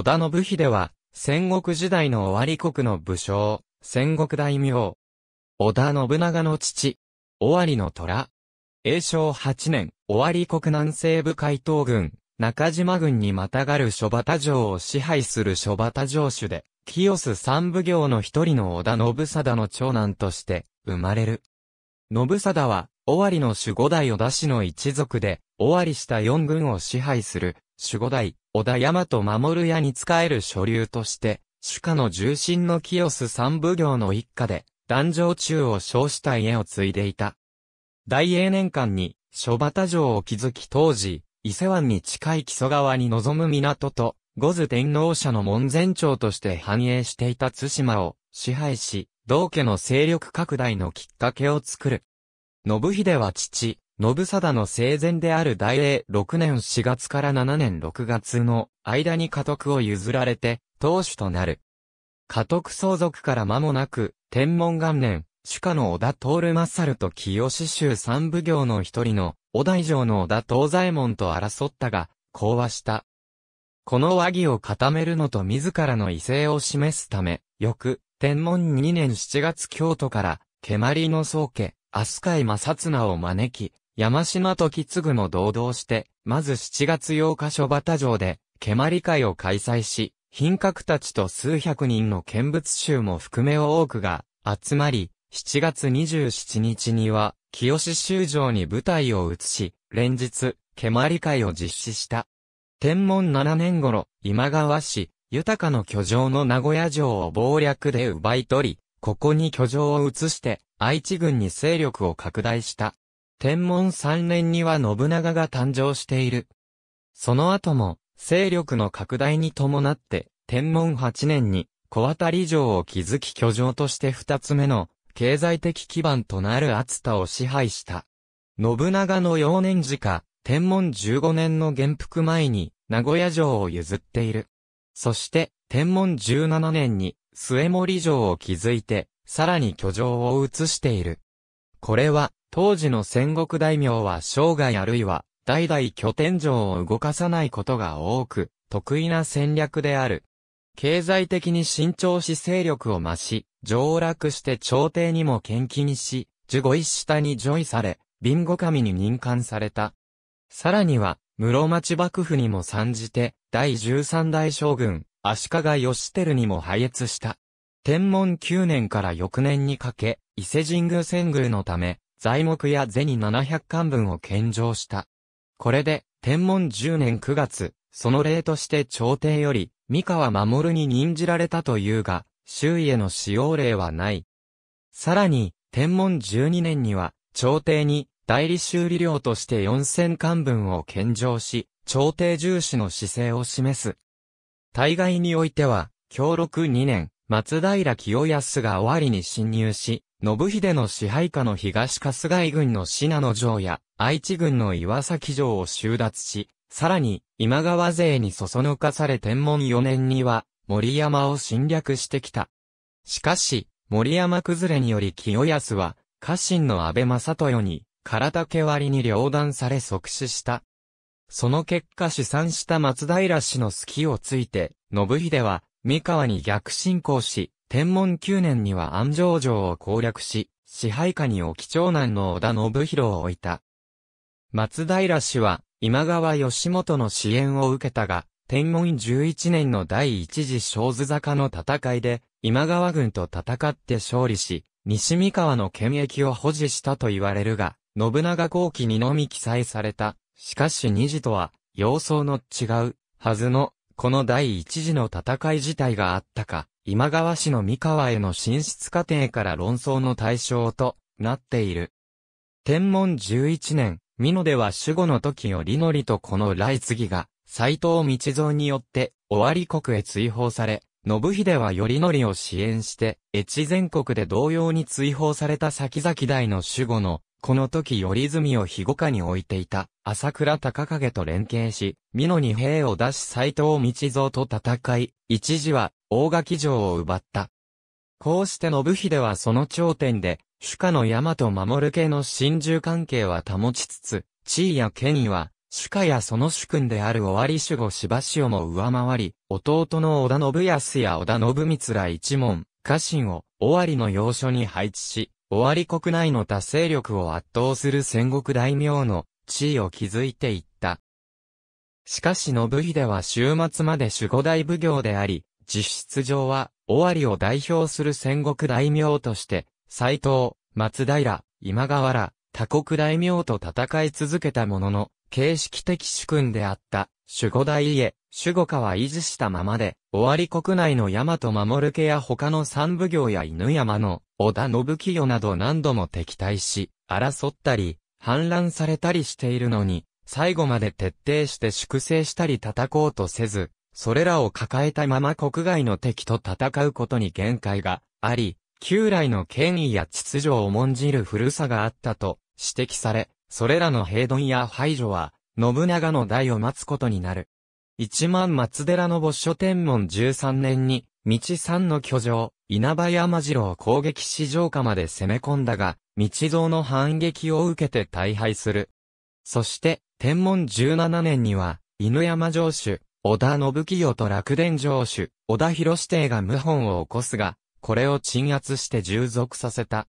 織田信秀は、戦国時代の終わり国の武将、戦国大名。織田信長の父、尾張の虎。永正8年、尾張国南西部海東軍、中島軍にまたがる諸畑城を支配する諸畑城主で、清須三奉行の一人の織田信貞の長男として、生まれる。信貞は、尾張の守護代織田氏の一族で、尾張た四軍を支配する、守護代、織田大和守屋に仕える所流として、主家の重心の清須三奉行の一家で、壇上中を称した家を継いでいた。大英年間に、諸畑城を築き当時、伊勢湾に近い木曽川に臨む港と、五頭天皇社の門前町として繁栄していた津島を支配し、同家の勢力拡大のきっかけを作る。信秀は父、信貞の生前である大英6年4月から7年6月の間に家督を譲られて、当主となる。家督相続から間もなく、天文元年、主家の小田徹勝と清志州三奉行の一人の、小田以上の小田東左衛門と争ったが、講和した。この和議を固めるのと自らの威勢を示すため、翌、天文2年7月京都から、蹴鞠の宗家、飛鳥井正綱を招き、山島時継も同道して、まず7月8日諸畑城で、蹴鞠会を開催し、品格たちと数百人の見物衆も含め多くが集まり、7月27日には、清志州城に舞台を移し、連日、蹴鞠会を実施した。天文7年頃、今川氏、豊の居城の名古屋城を謀略で奪い取り、ここに居城を移して、愛知軍に勢力を拡大した。天文3年には信長が誕生している。その後も、勢力の拡大に伴って、天文8年に、小渡り城を築き居城として二つ目の、経済的基盤となる熱田を支配した。信長の幼年時か、天文15年の元服前に、名古屋城を譲っている。そして、天文17年に、末森城を築いて、さらに居城を移している。これは、当時の戦国大名は生涯あるいは、代々拠点城を動かさないことが多く、得意な戦略である。経済的に慎重し勢力を増し、上落して朝廷にも献金し、十語一下に除位され、貧乏神に任官された。さらには、室町幕府にも参じて、第13代将軍、足利義輝にも配越した。天文9年から翌年にかけ、伊勢神宮遷宮のため、材木や銭700巻分を献上した。これで、天文10年9月、その例として朝廷より、三河守に任じられたというが、周囲への使用例はない。さらに、天文12年には、朝廷に、代理修理料として4000巻分を献上し、朝廷重視の姿勢を示す。対外においては、協力2年、松平清康が尾張に侵入し、信秀の支配下の東春日井軍の信濃城や愛知軍の岩崎城を集奪し、さらに今川勢にそそのかされ天文4年には森山を侵略してきた。しかし、森山崩れにより清康は、家臣の安倍正豊に、唐竹割に両断され即死した。その結果死産した松平氏の隙をついて、信秀は、三河に逆進行し、天文9年には安城城を攻略し、支配下に沖長男の織田信弘を置いた。松平氏は、今川義元の支援を受けたが、天文11年の第一次小津坂の戦いで、今川軍と戦って勝利し、西三河の権益を保持したと言われるが、信長後期にのみ記載された。しかし二次とは、様相の違う、はずの、この第一次の戦い自体があったか、今川氏の三河への進出過程から論争の対象となっている。天文11年、美濃では守護の時よりのりとこの来次が、斎藤道蔵によって、尾張国へ追放され、信秀は頼則を支援して、越前国で同様に追放された先々代の守護の、この時頼泉を庇護下に置いていた朝倉高景と連携し、美濃に兵を出し斎藤道蔵と戦い、一時は大垣城を奪った。こうして信秀はその頂点で、主家の山と守家の親中関係は保ちつつ、地位や権威は、主家やその主君である尾張守護柴塩も上回り、弟の織田信康や織田信光ら一門、家臣を尾張の要所に配置し、尾張国内の多勢力を圧倒する戦国大名の地位を築いていった。しかし信秀は週末まで守護大奉行であり、実質上は尾張を代表する戦国大名として、斎藤、松平、今川ら、他国大名と戦い続けたものの、形式的主君であった、守護大家、守護家は維持したままで、終わり国内の大和守家や他の三奉行や犬山の織田信清など何度も敵対し、争ったり、反乱されたりしているのに、最後まで徹底して粛清したり叩こうとせず、それらを抱えたまま国外の敵と戦うことに限界があり、旧来の権威や秩序を重んじる古さがあったと指摘され、それらの平凡や排除は、信長の代を待つことになる。一万松寺の墓所天文13年に、道三の居城、稲葉山城を攻撃し城下まで攻め込んだが、道蔵の反撃を受けて大敗する。そして、天文17年には、犬山城主、織田信清と楽伝城主、織田博邸が謀反を起こすが、これを鎮圧して従属させた。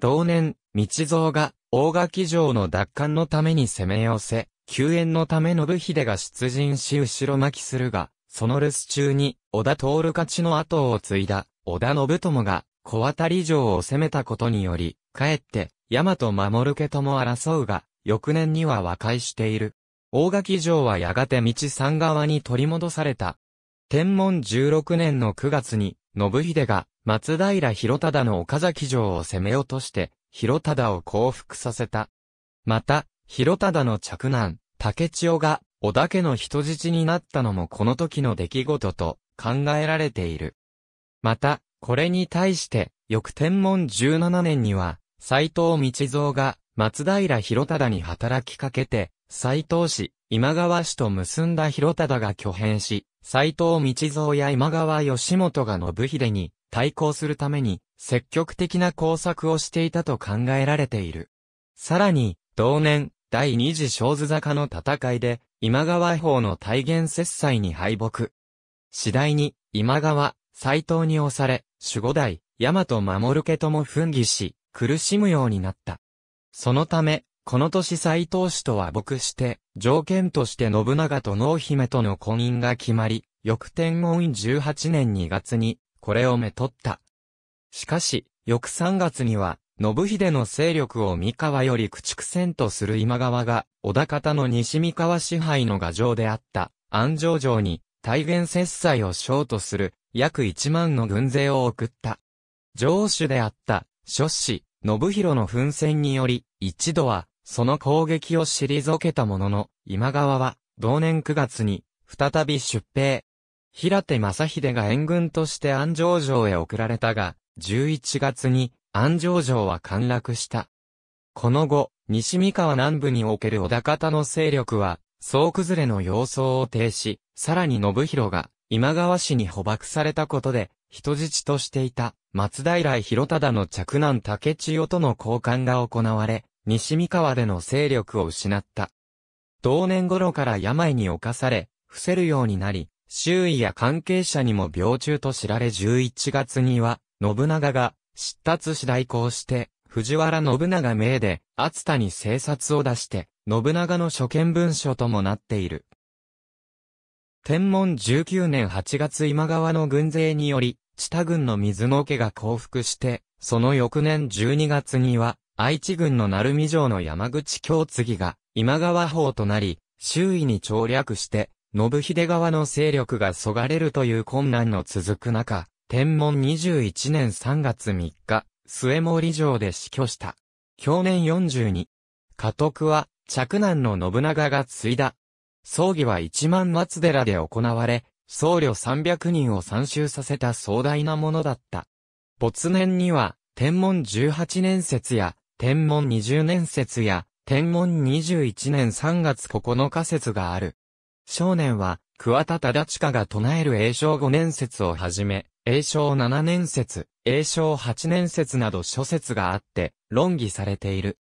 同年、道蔵が、大垣城の奪還のために攻め寄せ、救援のため信秀が出陣し後ろ巻きするが、その留守中に、織田徹勝ちの後を継いだ、織田信友が、小渡り城を攻めたことにより、かえって、大和守家とも争うが、翌年には和解している。大垣城はやがて道三側に取り戻された。天文16年の9月に、信秀が、松平広忠の岡崎城を攻め落として、広忠を降伏させた。また、広忠の嫡男、竹千代が織田家の人質になったのもこの時の出来事と考えられている。また、これに対して、翌天文17年には、斎藤道蔵が松平広忠に働きかけて、斎藤氏、今川氏と結んだ広忠が挙兵し、斎藤道蔵や今川義元が信秀に対抗するために積極的な工作をしていたと考えられている。さらに、同年、第二次小津坂の戦いで、今川法の大元切祭に敗北。次第に、今川、斎藤に押され、守護代、大和守家とも奮起し、苦しむようになった。そのため、この年斎藤氏とは僕して、条件として信長と濃姫との婚姻が決まり、翌天恩18年2月に、これをめとった。しかし、翌3月には、信秀の勢力を三河より駆逐戦とする今川が、小田方の西三河支配の牙城であった、安城城に、大元節祭を将とする、約一万の軍勢を送った。城主であった、諸子、信弘の奮戦により、一度は、その攻撃を退けたものの、今川は、同年9月に、再び出兵。平手正秀が援軍として安城城へ送られたが、11月に、安城城は陥落した。この後、西三河南部における小田方の勢力は、総崩れの様相を呈し、さらに信広が今川氏に捕獲されたことで、人質としていた松平広忠の嫡男竹千代との交換が行われ、西三河での勢力を失った。同年頃から病に侵され、伏せるようになり、周囲や関係者にも病中と知られ11月には、信長が失達し代行して、藤原信長名で、厚田に政策を出して、信長の初見文書ともなっている。天文19年8月今川の軍勢により、知軍の水の家が降伏して、その翌年12月には、愛知軍の鳴海城の山口京次が、今川法となり、周囲に調略して、信秀川の勢力がそがれるという困難の続く中、天文21年3月3日、末森城で死去した。享年42。家督は、嫡男の信長が継いだ。葬儀は一万松寺で行われ、僧侶300人を参集させた壮大なものだった。没年には、天文18年説や、天文20年説や、天文21年3月9日説がある。少年は、桑田忠親が唱える栄正5年説をはじめ、永正七年説、永正八年説など諸説があって、論議されている。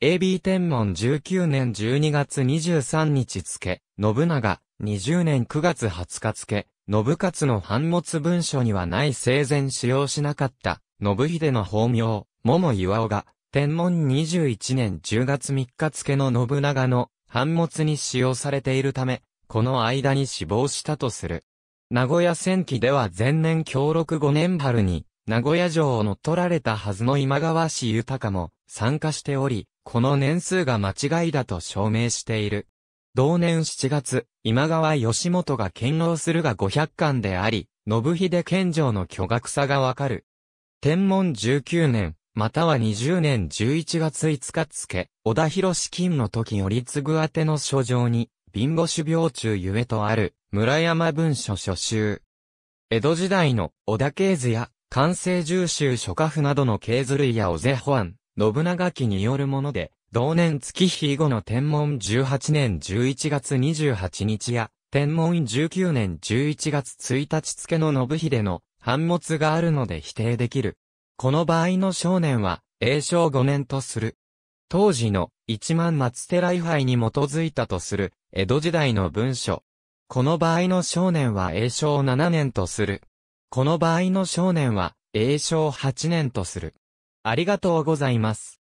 AB 天文19年12月23日付、信長、20年9月20日付、信勝の反物文書にはない生前使用しなかった、信秀の法名、桃岩尾が、天文21年10月3日付の信長の、反物に使用されているため、この間に死亡したとする。名古屋戦記では前年協力5年春に、名古屋城を乗っ取られたはずの今川氏豊も参加しており、この年数が間違いだと証明している。同年7月、今川義元が剣王するが500巻であり、信秀県城の巨額さがわかる。天文19年、または20年11月5日付、小田博資金の時より継ぐ宛ての書状に、ンゴ種病中ゆえとある、村山文書書集。江戸時代の小田系図や、関西重州諸家譜などの系図類や小瀬保安、信長記によるもので、同年月日後の天文18年11月28日や、天文19年11月1日付の信秀の反物があるので否定できる。この場合の少年は、永正5年とする。当時の一万松寺位牌に基づいたとする江戸時代の文書。この場合の少年は永正7年とする。この場合の少年は永正8年とする。ありがとうございます。